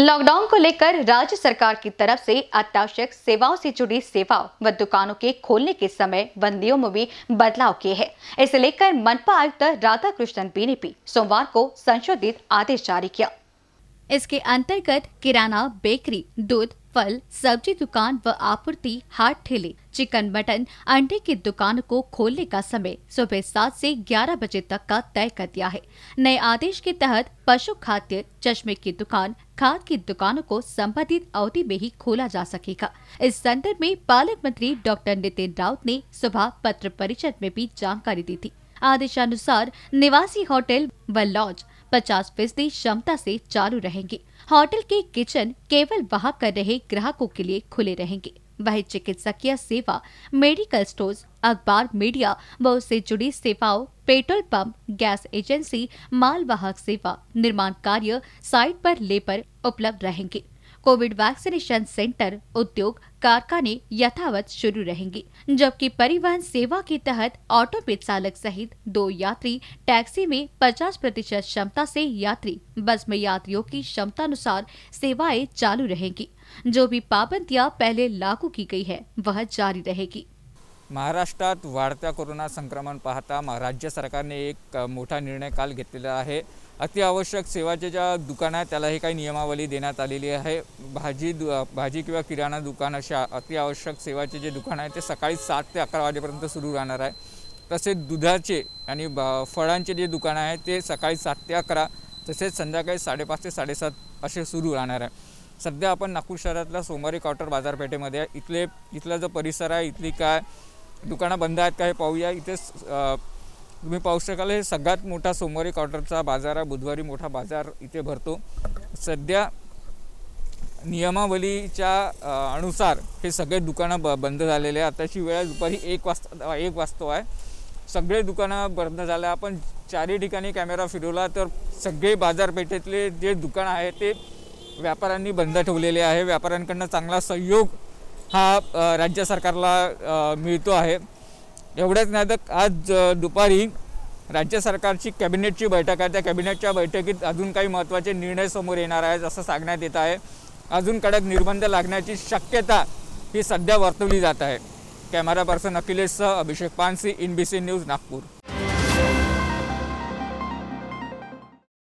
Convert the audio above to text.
lockdown को लेकर राज्य सरकार की तरफ से अत्यावश्यक सेवाओं से जुड़ी सेवाओं व दुकानों के खोलने के समय बंदियों में भी बदलाव किए हैं इसे लेकर मनपा आयुक्त राधा कृष्णन बी ने भी सोमवार को संशोधित आदेश जारी किया इसके अंतर्गत किराना बेकरी दूध फल सब्जी दुकान व आपूर्ति हाट ठेले चिकन मटन अंडे की दुकान को खोलने का समय सुबह सात से ग्यारह बजे तक का तय कर दिया है नए आदेश के तहत पशु खाद्य चश्मे की दुकान खाद की दुकानों को संबंधित अवधि में ही खोला जा सकेगा इस संदर्भ में पालक मंत्री डॉक्टर नितिन राउत ने सुबह पत्र परिषद में भी जानकारी दी थी आदेशानुसार निवासी होटल व लॉज 50 फीसदी क्षमता से चालू रहेंगे होटल के किचन केवल वहाँ कर रहे ग्राहकों के लिए खुले रहेंगे वही चिकित्सकीय सेवा मेडिकल स्टोर अखबार मीडिया व उससे जुड़ी सेवाओं पेट्रोल पंप गैस एजेंसी मालवाहक सेवा निर्माण कार्य साइट पर लेबर उपलब्ध रहेंगे कोविड वैक्सीनेशन सेंटर उद्योग कारखाने यथावत शुरू रहेंगे जबकि परिवहन सेवा के तहत ऑटो पे चालक सहित दो यात्री टैक्सी में 50 प्रतिशत क्षमता से यात्री बस में यात्रियों की क्षमता अनुसार सेवाएं चालू रहेंगी जो भी पाबंदियां पहले लागू की गई है वह जारी रहेगी महाराष्ट्र कोरोना संक्रमण पहाता राज्य सरकार ने एक मोटा निर्णय काल घ अत्यावश्यक सेवाच्या ज्या दुकान आहे त्यालाही काही नियमावली देण्यात आलेली आहे भाजी दु भाजी किंवा किराणा दुकान अशा अत्यावश्यक सेवाचे जे दुकान आहे ते सकाळी सात ते अकरा वाजेपर्यंत सुरू राहणार आहे तसेच दुधाचे आणि ब फळांचे जे दुकान आहे ते सकाळी सात ते अकरा तसेच संध्याकाळी साडेपाच ते साडेसात असे सुरू राहणार आहे सध्या आपण नागपूर शहरातला सोमवारी कॉटर बाजारपेठेमध्ये आहे इथले इथला जो परिसर आहे इथली काय दुकानं बंद आहेत का हे पाहूया इथे तुम्ही पाहू शकाल हे सगळ्यात मोठा सोमवारी क्वार्टरचा बाजार आहे बुधवारी मोठा बाजार इथे भरतो सध्या नियमावलीच्या अनुसार हे सगळे दुकानं ब बंद झालेले आहे आताची वेळ दुपारी एक वाजता एक वाजतो आहे सगळे दुकानं बंद झाले आपण चारही ठिकाणी कॅमेरा फिरवला तर सगळे बाजारपेठेतले जे दुकानं आहे ते व्यापाऱ्यांनी बंद ठेवलेले आहे व्यापाऱ्यांकडनं चांगला सहयोग हा राज्य सरकारला मिळतो आहे एवढंच नाही तर आज दुपारी राज्य सरकारची कॅबिनेटची बैठक आहे त्या कॅबिनेटच्या बैठकीत अजून काही महत्त्वाचे निर्णय समोर येणार आहेत असं सांगण्यात येत आहे अजून कडक निर्बंध लागण्याची शक्यता ही सध्या वर्तवली जात आहे कॅमेरा पर्सन अखिलेशसह Abhishek Pansi in B C news Nagpur